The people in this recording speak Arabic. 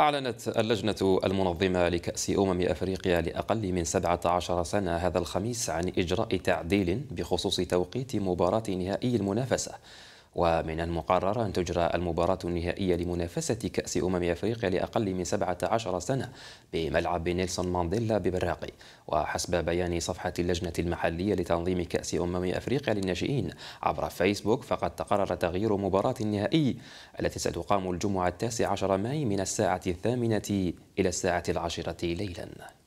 أعلنت اللجنة المنظمة لكأس أمم أفريقيا لأقل من 17 سنة هذا الخميس عن إجراء تعديل بخصوص توقيت مباراة نهائي المنافسة ومن المقرر أن تجرى المباراة النهائية لمنافسة كأس أمم أفريقيا لأقل من 17 سنة بملعب نيلسون مانديلا ببراقي وحسب بيان صفحة اللجنة المحلية لتنظيم كأس أمم أفريقيا للناشئين عبر فيسبوك فقد تقرر تغيير مباراة النهائي التي ستقام الجمعة التاسع عشر ماي من الساعة الثامنة إلى الساعة العاشرة ليلاً